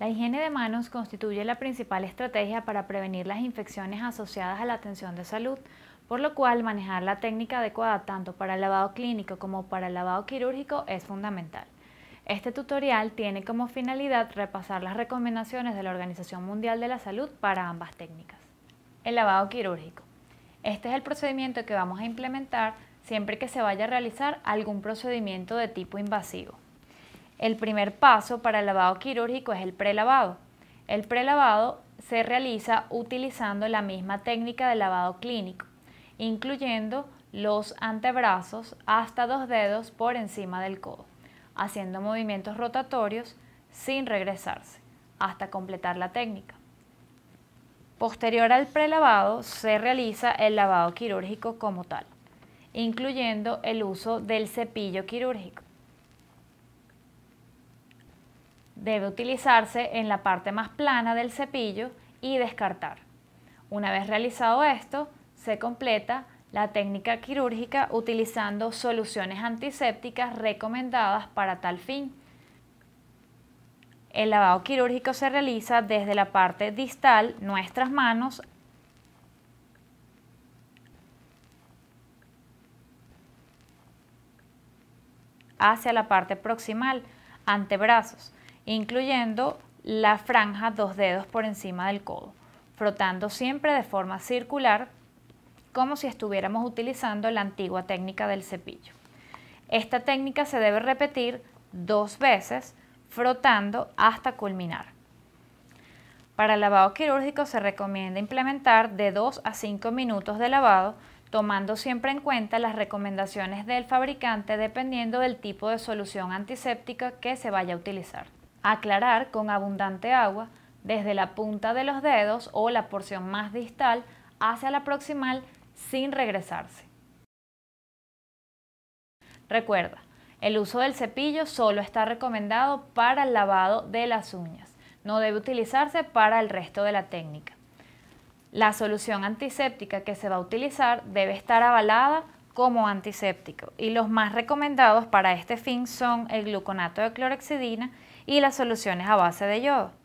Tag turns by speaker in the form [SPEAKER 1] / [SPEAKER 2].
[SPEAKER 1] La higiene de manos constituye la principal estrategia para prevenir las infecciones asociadas a la atención de salud, por lo cual manejar la técnica adecuada tanto para el lavado clínico como para el lavado quirúrgico es fundamental. Este tutorial tiene como finalidad repasar las recomendaciones de la Organización Mundial de la Salud para ambas técnicas. El lavado quirúrgico. Este es el procedimiento que vamos a implementar siempre que se vaya a realizar algún procedimiento de tipo invasivo. El primer paso para el lavado quirúrgico es el prelavado. El prelavado se realiza utilizando la misma técnica de lavado clínico, incluyendo los antebrazos hasta dos dedos por encima del codo, haciendo movimientos rotatorios sin regresarse hasta completar la técnica. Posterior al prelavado se realiza el lavado quirúrgico como tal, incluyendo el uso del cepillo quirúrgico. Debe utilizarse en la parte más plana del cepillo y descartar. Una vez realizado esto, se completa la técnica quirúrgica utilizando soluciones antisépticas recomendadas para tal fin. El lavado quirúrgico se realiza desde la parte distal, nuestras manos, hacia la parte proximal, antebrazos incluyendo la franja dos dedos por encima del codo, frotando siempre de forma circular como si estuviéramos utilizando la antigua técnica del cepillo. Esta técnica se debe repetir dos veces frotando hasta culminar. Para el lavado quirúrgico se recomienda implementar de 2 a 5 minutos de lavado, tomando siempre en cuenta las recomendaciones del fabricante dependiendo del tipo de solución antiséptica que se vaya a utilizar. Aclarar con abundante agua desde la punta de los dedos o la porción más distal hacia la proximal sin regresarse. Recuerda, el uso del cepillo solo está recomendado para el lavado de las uñas, no debe utilizarse para el resto de la técnica. La solución antiséptica que se va a utilizar debe estar avalada como antiséptico y los más recomendados para este fin son el gluconato de clorexidina y las soluciones a base de yodo.